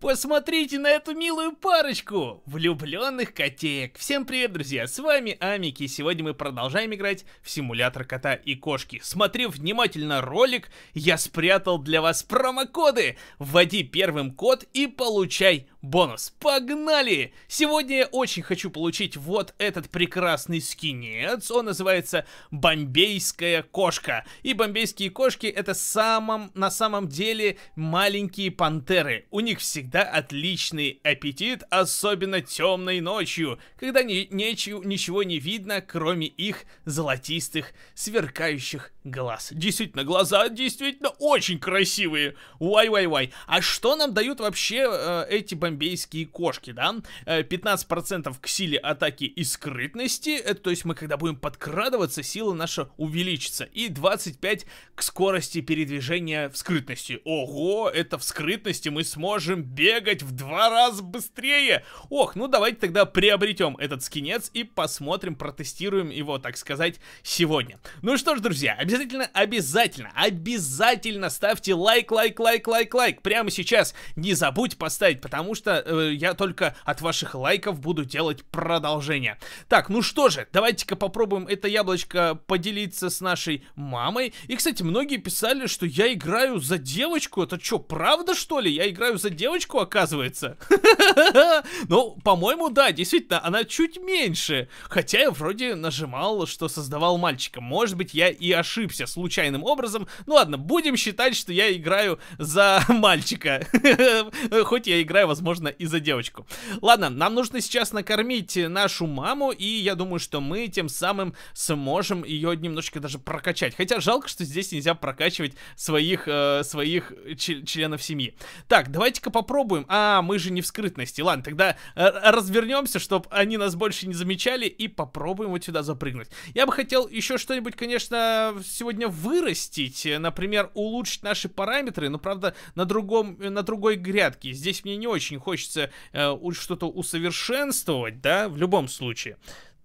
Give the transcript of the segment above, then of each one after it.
Посмотрите на эту милую парочку влюбленных котеек. Всем привет, друзья, с вами Амики. Сегодня мы продолжаем играть в симулятор кота и кошки. Смотрев внимательно ролик, я спрятал для вас промокоды. Вводи первым код и получай бонус. Погнали! Сегодня я очень хочу получить вот этот прекрасный скинец. Он называется «Бомбейская кошка». И бомбейские кошки — это самом, на самом деле маленькие пантеры. У них всегда отличный аппетит, особенно темной ночью, когда ни, нечью, ничего не видно, кроме их золотистых, сверкающих глаз. Действительно, глаза действительно очень красивые. Уай-уай-уай. А что нам дают вообще э, эти бомбейские кошки, да? Э, 15% к силе атаки и скрытности. Это, то есть мы когда будем подкрадываться, сила наша увеличится. И 25 к скорости передвижения в скрытности. Ого, это в скрытности мы сможем бегать в два раза быстрее. Ох, ну давайте тогда приобретем этот скинец и посмотрим, протестируем его, так сказать, сегодня. Ну что ж, друзья, обязательно Обязательно, обязательно, обязательно ставьте лайк, лайк, лайк, лайк, лайк. Прямо сейчас не забудь поставить, потому что э, я только от ваших лайков буду делать продолжение. Так, ну что же, давайте-ка попробуем это яблочко поделиться с нашей мамой. И, кстати, многие писали, что я играю за девочку. Это что, правда что ли? Я играю за девочку, оказывается? Ну, по-моему, да, действительно, она чуть меньше. Хотя я вроде нажимал, что создавал мальчика. Может быть, я и ошибся ошибся случайным образом. Ну ладно, будем считать, что я играю за мальчика. Хоть я играю, возможно, и за девочку. Ладно, нам нужно сейчас накормить нашу маму, и я думаю, что мы тем самым сможем ее немножечко даже прокачать. Хотя жалко, что здесь нельзя прокачивать своих, э, своих членов семьи. Так, давайте-ка попробуем. А, мы же не в скрытности. Ладно, тогда э, развернемся, чтобы они нас больше не замечали, и попробуем вот сюда запрыгнуть. Я бы хотел еще что-нибудь, конечно, сегодня вырастить, э, например, улучшить наши параметры, но, правда, на, другом, э, на другой грядке. Здесь мне не очень хочется э, что-то усовершенствовать, да, в любом случае.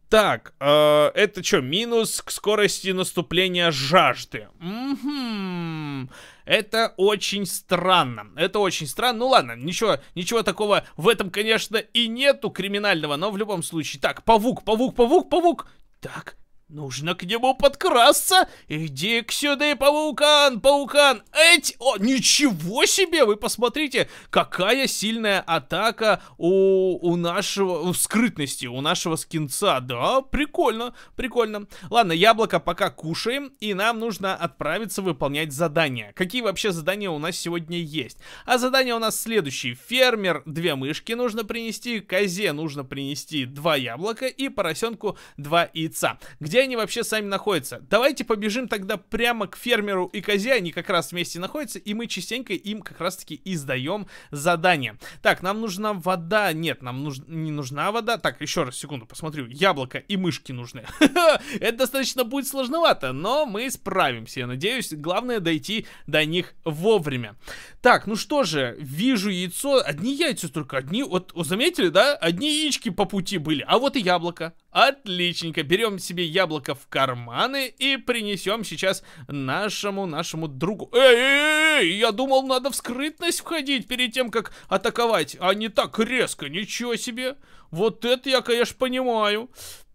Так, э, это что, минус к скорости наступления жажды? Угу. Это очень странно. Это очень странно. Ну ладно, ничего, ничего такого в этом, конечно, и нету криминального, но в любом случае. Так, павук, павук, павук, павук. Так, Нужно к нему подкрасться! Иди к сюда, паукан, паукан! Эть! О, ничего себе! Вы посмотрите, какая сильная атака у, у нашего... У скрытности, у нашего скинца. Да, прикольно, прикольно. Ладно, яблоко пока кушаем, и нам нужно отправиться выполнять задания. Какие вообще задания у нас сегодня есть? А задание у нас следующее Фермер две мышки нужно принести, козе нужно принести два яблока и поросенку два яйца. Где где они вообще сами находятся. Давайте побежим тогда прямо к фермеру и козе, они как раз вместе находятся, и мы частенько им как раз-таки издаем задание. Так, нам нужна вода, нет, нам нуж... не нужна вода. Так, еще раз, секунду, посмотрю, яблоко и мышки нужны. Это достаточно будет сложновато, но мы справимся, я надеюсь. Главное дойти до них вовремя. Так, ну что же, вижу яйцо, одни яйца только, одни, вот заметили, да? Одни яички по пути были, а вот и яблоко. Отличненько, берем себе яблоко яблоко в карманы и принесем сейчас нашему, нашему другу. Эй, эй, эй, я думал, надо в скрытность входить перед тем, как атаковать, а не так резко, ничего себе. Вот это я, конечно, понимаю.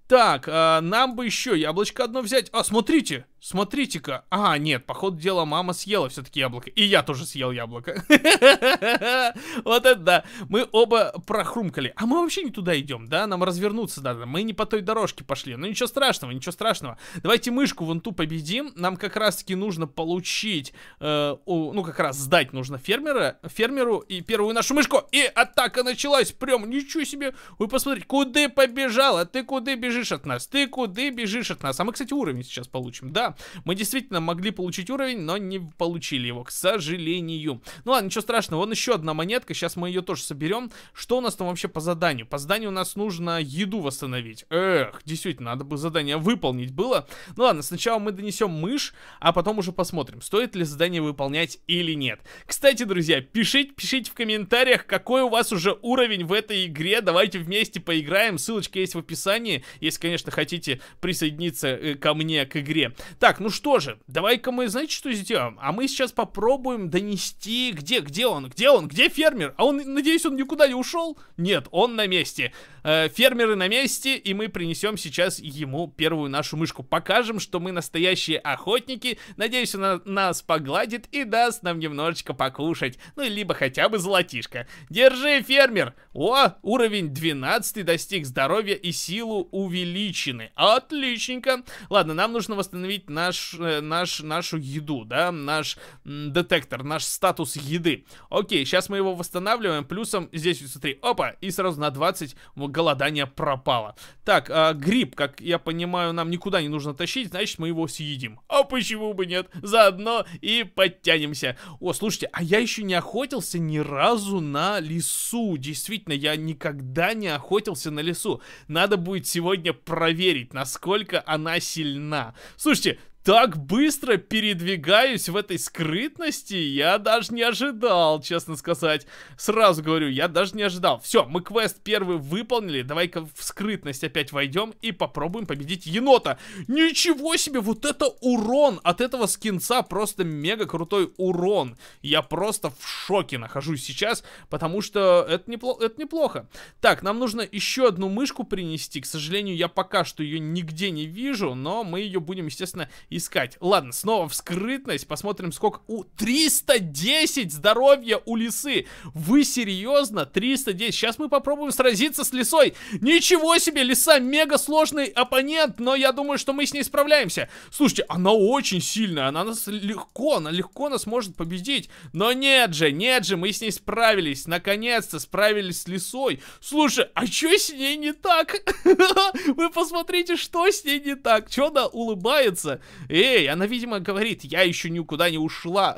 Так, а, нам бы еще яблочко одно взять. А, смотрите, Смотрите-ка. А, нет, по дела мама съела все-таки яблоко. И я тоже съел яблоко. Вот это да. Мы оба прохрумкали. А мы вообще не туда идем, да? Нам развернуться надо. Мы не по той дорожке пошли. Ну ничего страшного, ничего страшного. Давайте мышку вон ту победим. Нам как раз-таки нужно получить... Э, ну, как раз сдать нужно фермера, фермеру и первую нашу мышку. И атака началась. Прям ничего себе. Вы посмотрите, куда побежала? Ты куда бежишь от нас? Ты куда бежишь от нас? А мы, кстати, уровень сейчас получим. Да, мы действительно могли получить уровень, но не получили его, к сожалению. Ну ладно, ничего страшного, вон еще одна монетка, сейчас мы ее тоже соберем. Что у нас там вообще по заданию? По заданию у нас нужно еду восстановить. Эх, действительно, надо бы задание выполнить было. Ну ладно, сначала мы донесем мышь, а потом уже посмотрим, стоит ли задание выполнять или нет. Кстати, друзья, пишите, пишите в комментариях, какой у вас уже уровень в этой игре, давайте вместе поиграем, ссылочка есть в описании, если, конечно, хотите присоединиться э, ко мне к игре. Так, ну что же, давай-ка мы, знаете, что сделаем? А мы сейчас попробуем донести, где, где он, где он, где фермер? А он, надеюсь, он никуда не ушел? Нет, он на месте. Э, фермеры на месте, и мы принесем сейчас ему первую нашу мышку. Покажем, что мы настоящие охотники. Надеюсь, он нас погладит и даст нам немножечко покушать. Ну, либо хотя бы золотишко. Держи, фермер! О, уровень 12 достиг здоровья и силу увеличены. Отличненько. Ладно, нам нужно восстановить наш, э, наш, нашу еду, да, наш детектор, наш статус еды. Окей, сейчас мы его восстанавливаем, плюсом здесь, смотри, опа, и сразу на 20 голодание пропало. Так, а, гриб, как я понимаю, нам никуда не нужно тащить, значит мы его съедим. А почему бы нет? Заодно и подтянемся. О, слушайте, а я еще не охотился ни разу на лесу. Действительно, я никогда не охотился на лесу. Надо будет сегодня проверить, насколько она сильна. Слушайте, так быстро передвигаюсь в этой скрытности, я даже не ожидал, честно сказать. Сразу говорю, я даже не ожидал. Все, мы квест первый выполнили, давай-ка в скрытность опять войдем и попробуем победить енота. Ничего себе, вот это урон! От этого скинца просто мега крутой урон. Я просто в шоке нахожусь сейчас, потому что это, непло это неплохо. Так, нам нужно еще одну мышку принести. К сожалению, я пока что ее нигде не вижу, но мы ее будем, естественно, искать. Ладно, снова вскрытность. Посмотрим, сколько... У 310 здоровья у лисы. Вы серьезно? 310. Сейчас мы попробуем сразиться с лисой. Ничего себе, лиса мега сложный оппонент, но я думаю, что мы с ней справляемся. Слушайте, она очень сильная, она нас легко, она легко нас может победить. Но нет же, нет же, мы с ней справились. Наконец-то справились с лисой. Слушай, а что с ней не так? Вы посмотрите, что с ней не так? Че она улыбается? Эй, она, видимо, говорит, я еще никуда не ушла.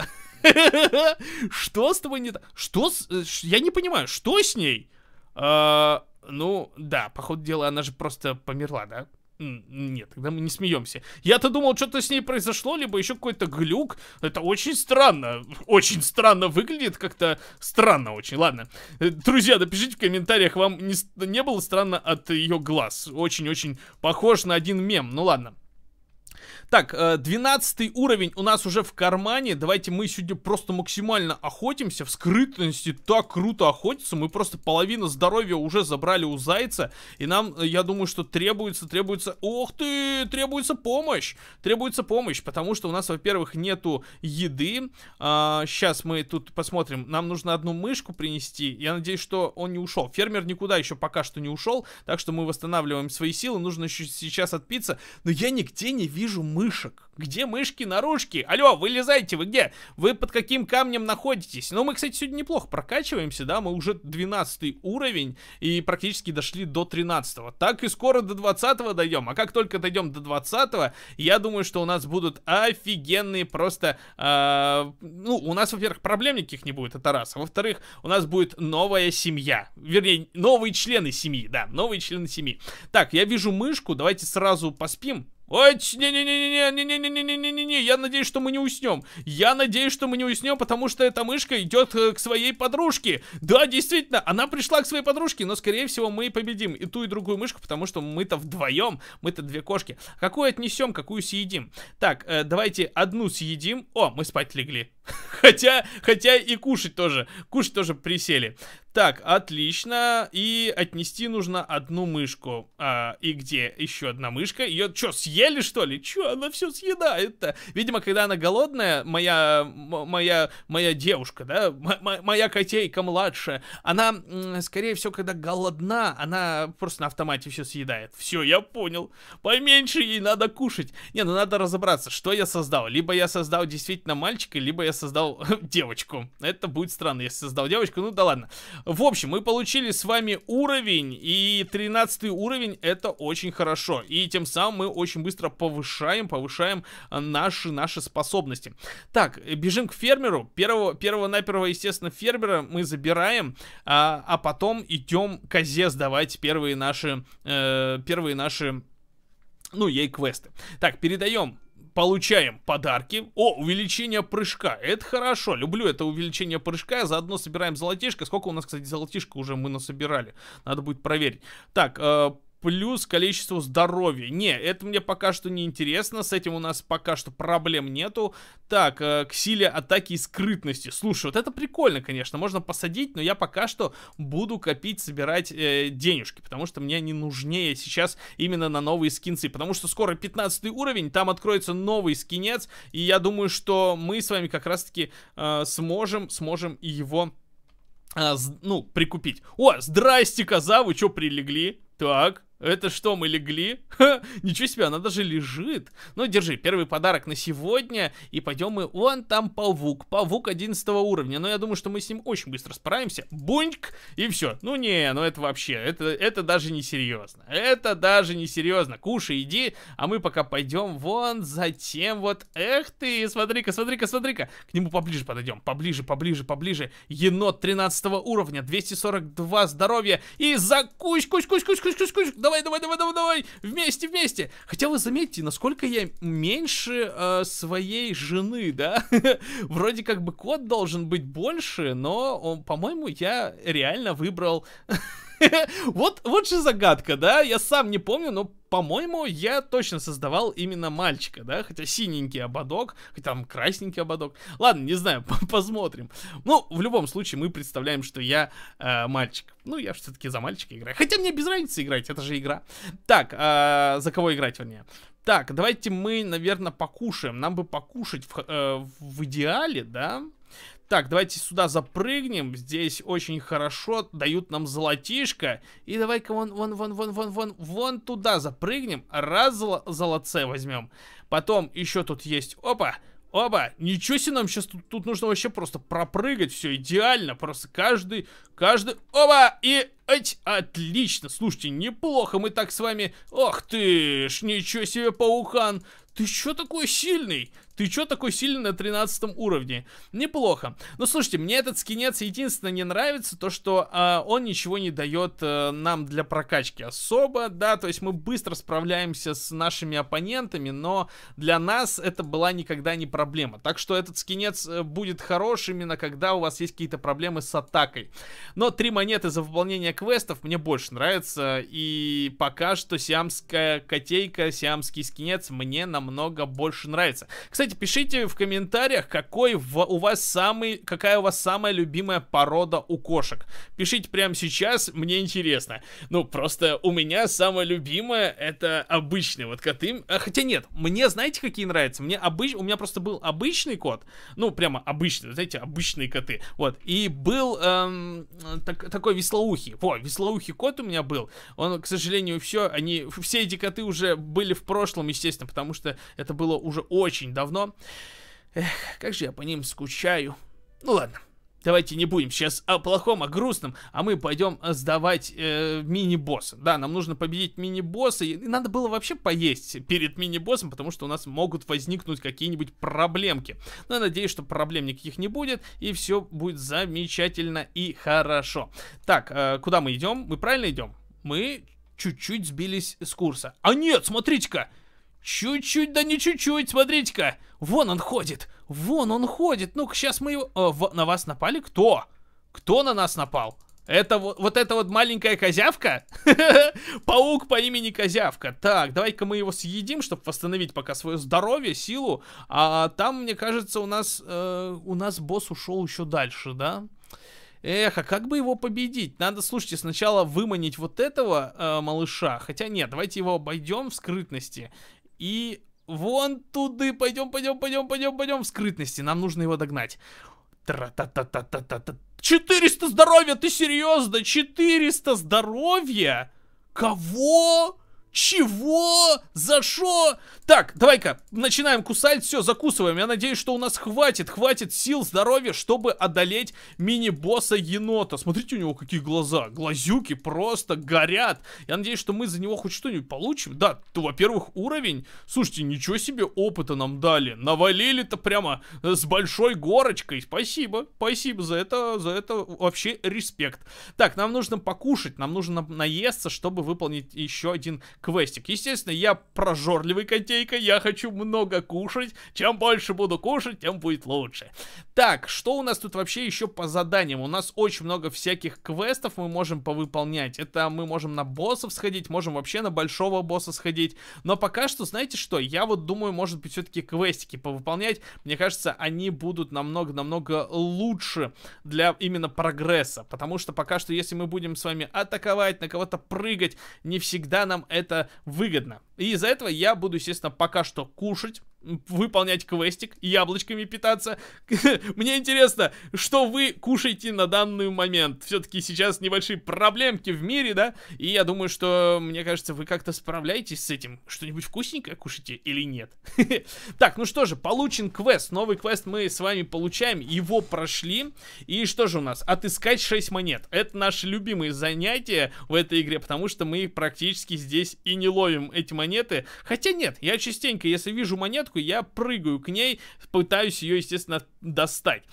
Что с тобой не так? Что с... Я не понимаю, что с ней? «А, ну, да, по ходу дела она же просто померла, да? Нет, тогда мы не смеемся. Я-то думал, что-то с ней произошло, либо еще какой-то глюк. Это очень странно. Очень странно выглядит, как-то странно очень. Ладно. Э, друзья, напишите в комментариях, вам не, не было странно от ее глаз. Очень-очень похож на один мем. Ну ладно. Так, 12 э, уровень у нас уже в кармане. Давайте мы сегодня просто максимально охотимся. В скрытности так круто охотиться. Мы просто половину здоровья уже забрали у зайца. И нам, э, я думаю, что требуется, требуется... Ох ты, требуется помощь. Требуется помощь, потому что у нас, во-первых, нету еды. А, сейчас мы тут посмотрим. Нам нужно одну мышку принести. Я надеюсь, что он не ушел. Фермер никуда еще пока что не ушел. Так что мы восстанавливаем свои силы. Нужно еще сейчас отпиться. Но я нигде не вижу вижу мышек. Где мышки, наружки? Алло, вылезайте, вы где? Вы под каким камнем находитесь? Ну, мы, кстати, сегодня неплохо прокачиваемся, да? Мы уже 12 уровень и практически дошли до 13 -го. Так и скоро до 20 дойдем. А как только дойдем до 20 я думаю, что у нас будут офигенные просто... Э, ну, у нас, во-первых, проблем никаких не будет, это раз. А во-вторых, у нас будет новая семья. Вернее, новые члены семьи, да, новые члены семьи. Так, я вижу мышку, давайте сразу поспим. Ой, не-не-не-не-не-не-не-не-не-не-не, я надеюсь, что мы не уснем. Я надеюсь, что мы не уснем, потому что эта мышка идет к своей подружке. Да, действительно, она пришла к своей подружке, но, скорее всего, мы и победим и ту, и другую мышку, потому что мы-то вдвоем, мы-то две кошки. Какую отнесем, какую съедим? Так, э, давайте одну съедим. О, мы спать легли. Хотя, хотя и кушать тоже. Кушать тоже присели. Так, отлично. И отнести нужно одну мышку. А, и где еще одна мышка? Ее что, съели что ли? Че она все съедает-то? Видимо, когда она голодная, моя, моя, моя девушка, да, моя котейка младшая, она, скорее всего, когда голодна, она просто на автомате все съедает. Все, я понял. Поменьше ей надо кушать. Не, ну надо разобраться, что я создал. Либо я создал действительно мальчика, либо я создал девочку. Это будет странно, если создал девочку. Ну да ладно. В общем, мы получили с вами уровень, и 13 уровень это очень хорошо. И тем самым мы очень быстро повышаем, повышаем а, наши, наши способности. Так, бежим к фермеру. Первого, первого наперво, естественно, фермера мы забираем, а, а потом идем козе сдавать первые наши, э, первые наши ну, ей квесты. Так, передаем получаем подарки. О, увеличение прыжка. Это хорошо. Люблю это увеличение прыжка. Заодно собираем золотишко. Сколько у нас, кстати, золотишко уже мы насобирали? Надо будет проверить. Так, э, плюс количество здоровья. Не, это мне пока что не интересно, с этим у нас пока что проблем нету. Так, э, к силе атаки и скрытности. Слушай, вот это прикольно, конечно, можно посадить, но я пока что буду копить, собирать э, денежки, потому что мне не нужнее сейчас именно на новые скинцы, потому что скоро 15 уровень, там откроется новый скинец, и я думаю, что мы с вами как раз-таки э, сможем, сможем его... Э, ну, прикупить. О, здрасте, коза, вы что прилегли? Так, это что, мы легли? Ха, ничего себе, она даже лежит. Ну, держи, первый подарок на сегодня. И пойдем мы... Вон там павук. Павук 11 уровня. Но я думаю, что мы с ним очень быстро справимся. Буньк! И все. Ну, не, ну это вообще... Это, это даже не серьезно. Это даже не серьезно. Кушай, иди. А мы пока пойдем вон за тем вот... Эх ты, смотри-ка, смотри-ка, смотри-ка. К нему поближе подойдем. Поближе, поближе, поближе. Енот 13 уровня. 242 здоровья. И за кусь, кусь, кусь, кусь, кусь, кусь, кусь. Давай давай, давай, давай, давай, давай, вместе, вместе. Хотя вы заметьте, насколько я меньше э, своей жены, да? Вроде как бы кот должен быть больше, но, он, по-моему, я реально выбрал вот, вот же загадка, да? Я сам не помню, но, по-моему, я точно создавал именно мальчика, да? Хотя синенький ободок, хотя там красненький ободок. Ладно, не знаю, посмотрим. Ну, в любом случае, мы представляем, что я э, мальчик. Ну, я все-таки за мальчика играю. Хотя мне без разницы играть, это же игра. Так, э, за кого играть, вернее. Так, давайте мы, наверное, покушаем. Нам бы покушать в, э, в идеале, да? Так, давайте сюда запрыгнем. Здесь очень хорошо. Дают нам золотишко. И давай-ка вон, вон, вон, вон, вон, вон, вон туда запрыгнем. Раз золо золотце возьмем. Потом еще тут есть... Опа! опа. ничего себе нам сейчас тут, тут нужно вообще просто пропрыгать, все идеально, просто каждый, каждый, Опа и, эть, отлично, слушайте, неплохо, мы так с вами, ох ты ж, ничего себе, паухан, ты что такой сильный? Ты чё такой сильный на 13 уровне? Неплохо. Но ну, слушайте, мне этот скинец единственное не нравится, то что э, он ничего не дает э, нам для прокачки особо, да, то есть мы быстро справляемся с нашими оппонентами, но для нас это была никогда не проблема. Так что этот скинец э, будет хорош именно когда у вас есть какие-то проблемы с атакой. Но три монеты за выполнение квестов мне больше нравится, и пока что сиамская котейка, сиамский скинец мне намного больше нравится. Кстати, кстати, пишите в комментариях, какой у вас самый, какая у вас самая любимая порода у кошек. Пишите прямо сейчас, мне интересно. Ну, просто у меня самая любимая это обычный вот коты. А, хотя нет, мне знаете, какие нравятся? Мне обыч... У меня просто был обычный кот, ну, прямо обычный, знаете, обычные коты. Вот, и был эм, так, такой веслоухий. Во, веслоухий кот у меня был. Он, к сожалению, все, они, все эти коты уже были в прошлом, естественно, потому что это было уже очень давно давно. Эх, как же я по ним скучаю. Ну ладно, давайте не будем сейчас о плохом, о грустном, а мы пойдем э, сдавать э, мини-босса. Да, нам нужно победить мини-босса, и надо было вообще поесть перед мини-боссом, потому что у нас могут возникнуть какие-нибудь проблемки. Но я надеюсь, что проблем никаких не будет, и все будет замечательно и хорошо. Так, э, куда мы идем? Мы правильно идем? Мы чуть-чуть сбились с курса. А нет, смотрите-ка! Чуть-чуть, да не чуть-чуть, смотрите-ка. Вон он ходит, вон он ходит. Ну-ка, сейчас мы его... О, э, в... На вас напали? Кто? Кто на нас напал? Это вот, вот эта вот маленькая козявка? Паук по имени Козявка. Так, давай-ка мы его съедим, чтобы восстановить пока свое здоровье, силу. А там, мне кажется, у нас, э, у нас босс ушел еще дальше, да? Эх, а как бы его победить? Надо, слушайте, сначала выманить вот этого э, малыша. Хотя нет, давайте его обойдем в скрытности. И вон туды, пойдем, пойдем, пойдем, пойдем, пойдем. В скрытности, нам нужно его догнать. Тра-та-та-та-та-та-та. 400 здоровья, ты серьезно? 400 здоровья? Кого? Чего? За что? Так, давай-ка, начинаем кусать, все, закусываем. Я надеюсь, что у нас хватит, хватит сил, здоровья, чтобы одолеть мини-босса енота. Смотрите у него какие глаза, глазюки просто горят. Я надеюсь, что мы за него хоть что-нибудь получим. Да, то, во-первых, уровень. Слушайте, ничего себе опыта нам дали. Навалили-то прямо э, с большой горочкой. Спасибо, спасибо за это, за это вообще респект. Так, нам нужно покушать, нам нужно наесться, чтобы выполнить еще один квестик. Естественно, я прожорливый котейка, я хочу много кушать. Чем больше буду кушать, тем будет лучше. Так, что у нас тут вообще еще по заданиям? У нас очень много всяких квестов мы можем повыполнять. Это мы можем на боссов сходить, можем вообще на большого босса сходить. Но пока что, знаете что, я вот думаю, может быть, все-таки квестики повыполнять. Мне кажется, они будут намного-намного лучше для именно прогресса. Потому что пока что, если мы будем с вами атаковать, на кого-то прыгать, не всегда нам это это выгодно. И из-за этого я буду, естественно, пока что кушать выполнять квестик, яблочками питаться. Мне интересно, что вы кушаете на данный момент. Все-таки сейчас небольшие проблемки в мире, да? И я думаю, что, мне кажется, вы как-то справляетесь с этим. Что-нибудь вкусненькое кушаете или нет? Так, ну что же, получен квест. Новый квест мы с вами получаем. Его прошли. И что же у нас? Отыскать 6 монет. Это наши любимые занятия в этой игре, потому что мы практически здесь и не ловим эти монеты. Хотя нет, я частенько, если вижу монетку, загадку, я прыгаю к ней, пытаюсь ее, естественно, достать.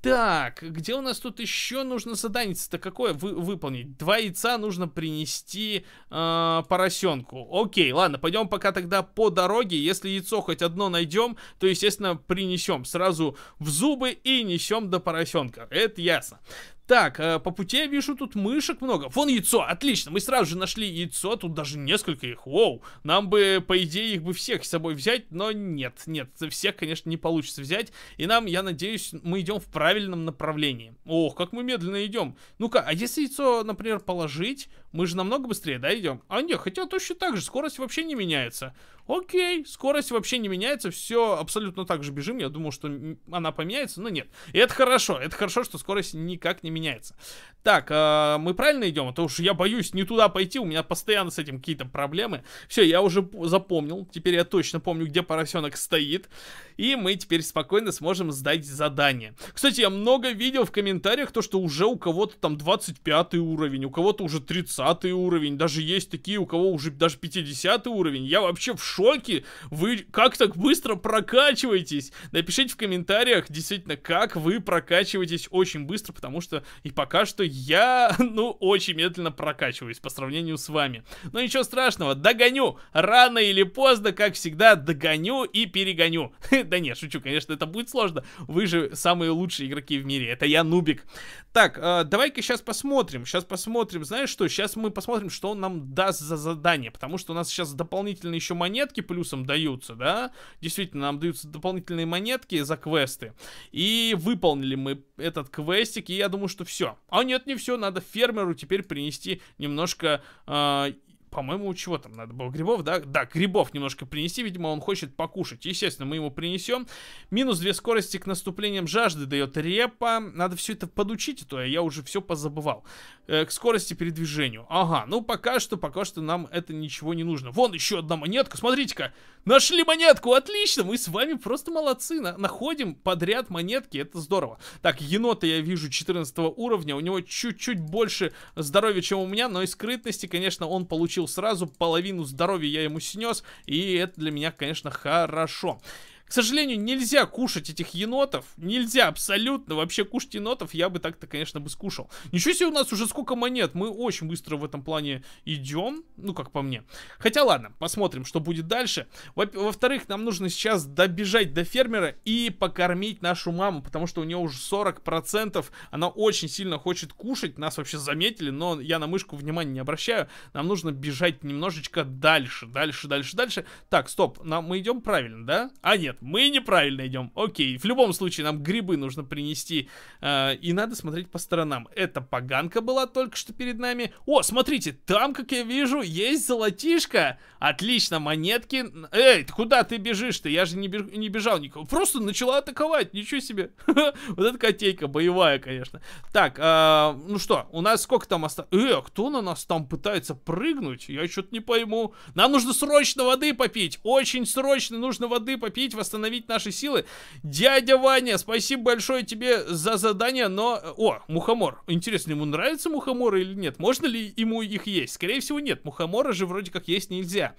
Так, где у нас тут еще нужно задание-то какое вы, выполнить? Два яйца нужно принести э, а, поросенку. Окей, ладно, пойдем пока тогда по дороге. Если яйцо хоть одно найдем, то, естественно, принесем сразу в зубы и несем до поросенка. Это ясно. Так, э, по пути я вижу тут мышек много. Вон яйцо, отлично, мы сразу же нашли яйцо, тут даже несколько их, воу. Нам бы, по идее, их бы всех с собой взять, но нет, нет, всех, конечно, не получится взять. И нам, я надеюсь, мы идем в правильном направлении. Ох, как мы медленно идем. Ну-ка, а если яйцо, например, положить, мы же намного быстрее, да, идем? А нет, хотя точно так же, скорость вообще не меняется. Окей, скорость вообще не меняется, все абсолютно так же бежим. Я думал, что она поменяется, но нет. И это хорошо, это хорошо, что скорость никак не меняется. Так, э, мы правильно идем? А то уж я боюсь не туда пойти, у меня постоянно с этим какие-то проблемы. Все, я уже запомнил, теперь я точно помню, где поросенок стоит. И мы теперь спокойно сможем сдать задание. Кстати, я много видел в комментариях то, что уже у кого-то там 25 уровень, у кого-то уже 30 30 уровень, даже есть такие, у кого уже даже 50 уровень. Я вообще в шоке. Вы как так быстро прокачиваетесь? Напишите в комментариях, действительно, как вы прокачиваетесь очень быстро, потому что и пока что я, ну, очень медленно прокачиваюсь по сравнению с вами. Но ничего страшного, догоню. Рано или поздно, как всегда, догоню и перегоню. Да нет, шучу, конечно, это будет сложно. Вы же самые лучшие игроки в мире. Это я нубик. Так, э, давай-ка сейчас посмотрим. Сейчас посмотрим. Знаешь что, сейчас сейчас мы посмотрим, что он нам даст за задание, потому что у нас сейчас дополнительные еще монетки плюсом даются, да? Действительно, нам даются дополнительные монетки за квесты. И выполнили мы этот квестик, и я думаю, что все. А нет, не все, надо фермеру теперь принести немножко а, по-моему, чего там надо было? Грибов, да? Да, грибов немножко принести, видимо, он хочет покушать. Естественно, мы ему принесем. Минус две скорости к наступлениям жажды дает репа. Надо все это подучить, а то я уже все позабывал. Э, к скорости передвижению. Ага, ну пока что, пока что нам это ничего не нужно. Вон еще одна монетка, смотрите-ка. Нашли монетку, отлично, мы с вами просто молодцы, на находим подряд монетки, это здорово. Так, енота я вижу 14 уровня, у него чуть-чуть больше здоровья, чем у меня, но и скрытности, конечно, он получил сразу, половину здоровья я ему снес, и это для меня, конечно, хорошо. К сожалению, нельзя кушать этих енотов. Нельзя абсолютно вообще кушать енотов. Я бы так-то, конечно, бы скушал. Ничего себе у нас уже сколько монет. Мы очень быстро в этом плане идем. Ну, как по мне. Хотя ладно, посмотрим, что будет дальше. Во-вторых, -во нам нужно сейчас добежать до фермера и покормить нашу маму, потому что у нее уже 40%. Она очень сильно хочет кушать. Нас вообще заметили, но я на мышку внимания не обращаю. Нам нужно бежать немножечко дальше, дальше, дальше, дальше. Так, стоп, нам, мы идем правильно, да? А, нет, мы неправильно идем. Окей, в любом случае нам грибы нужно принести. Э, и надо смотреть по сторонам. Эта поганка была только что перед нами. О, смотрите, там, как я вижу, есть золотишко. Отлично, монетки. Эй, куда ты бежишь-то? Я же не, беж не бежал никого. Просто начала атаковать, ничего себе. Вот эта котейка боевая, конечно. Так, э, ну что, у нас сколько там осталось? Э, кто на нас там пытается прыгнуть? Я что-то не пойму. Нам нужно срочно воды попить. Очень срочно нужно воды попить восстановить наши силы. Дядя Ваня, спасибо большое тебе за задание, но... Э, о, мухомор. Интересно, ему нравятся мухоморы или нет? Можно ли ему их есть? Скорее всего, нет. мухоморы же вроде как есть нельзя.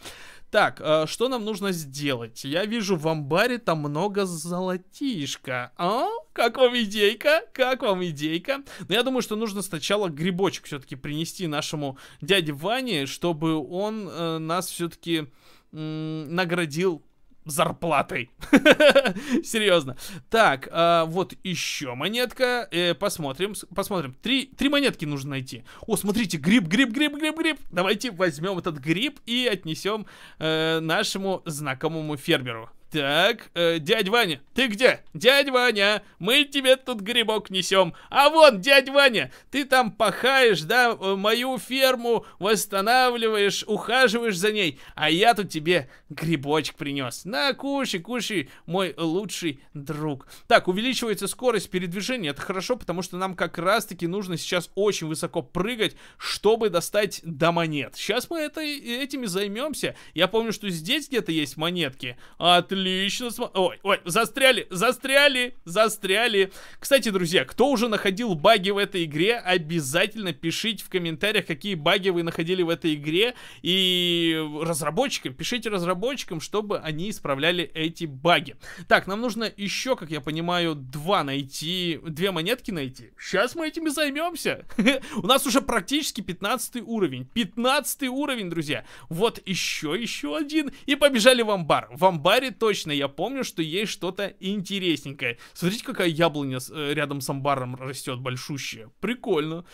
Так, э, что нам нужно сделать? Я вижу в амбаре там много золотишка. А? Как вам идейка? Как вам идейка? Но ну, я думаю, что нужно сначала грибочек все-таки принести нашему дяде Ване, чтобы он э, нас все-таки наградил зарплатой. Серьезно. Так, э, вот еще монетка. Э, посмотрим, посмотрим. Три, три монетки нужно найти. О, смотрите, гриб, гриб, гриб, гриб, гриб. Давайте возьмем этот гриб и отнесем э, нашему знакомому фермеру. Так, э, дядь Ваня, ты где? Дядь Ваня, мы тебе тут грибок несем. А вон, дядь Ваня, ты там пахаешь, да, э, мою ферму восстанавливаешь, ухаживаешь за ней. А я тут тебе грибочек принес. На, кушай, кушай, мой лучший друг. Так, увеличивается скорость передвижения. Это хорошо, потому что нам как раз-таки нужно сейчас очень высоко прыгать, чтобы достать до монет. Сейчас мы это, этими займемся. Я помню, что здесь где-то есть монетки. Отлично а Отлично. Ой, ой, застряли, застряли, застряли. Кстати, друзья, кто уже находил баги в этой игре, обязательно пишите в комментариях, какие баги вы находили в этой игре. И разработчикам, пишите разработчикам, чтобы они исправляли эти баги. Так, нам нужно еще, как я понимаю, два найти, две монетки найти. Сейчас мы этими займемся. У нас уже практически 15 уровень. 15 уровень, друзья. Вот еще, еще один. И побежали в амбар. В амбаре то точно я помню, что есть что-то интересненькое. Смотрите, какая яблоня э, рядом с амбаром растет большущая. Прикольно.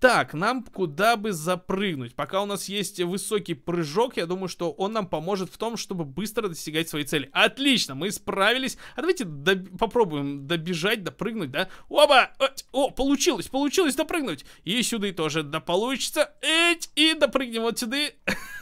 Так, нам куда бы запрыгнуть. Пока у нас есть высокий прыжок, я думаю, что он нам поможет в том, чтобы быстро достигать своей цели. Отлично, мы справились. А давайте доб попробуем добежать, допрыгнуть, да? Опа, э, О, получилось, получилось допрыгнуть. И сюда тоже, да получится. Эть, и допрыгнем вот сюда.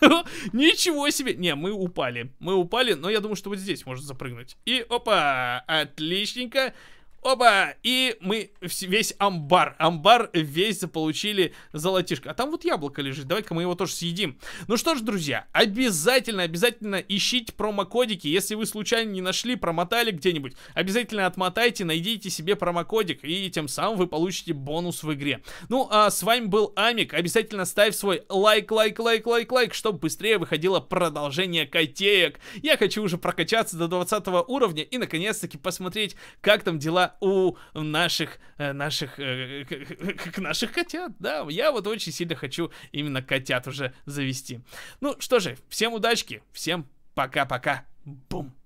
Ничего себе. Не, мы упали. Мы упали, но я думаю, что вот здесь можно запрыгнуть. И опа, отличненько. Оба! И мы весь амбар, амбар весь заполучили золотишко. А там вот яблоко лежит, давай-ка мы его тоже съедим. Ну что ж, друзья, обязательно, обязательно ищите промокодики. Если вы случайно не нашли, промотали где-нибудь, обязательно отмотайте, найдите себе промокодик, и тем самым вы получите бонус в игре. Ну, а с вами был Амик. Обязательно ставь свой лайк, лайк, лайк, лайк, лайк, чтобы быстрее выходило продолжение котеек. Я хочу уже прокачаться до 20 уровня и наконец-таки посмотреть, как там дела у наших, э, наших, как э, наших котят, да, я вот очень сильно хочу именно котят уже завести. Ну что же, всем удачки, всем пока-пока, бум.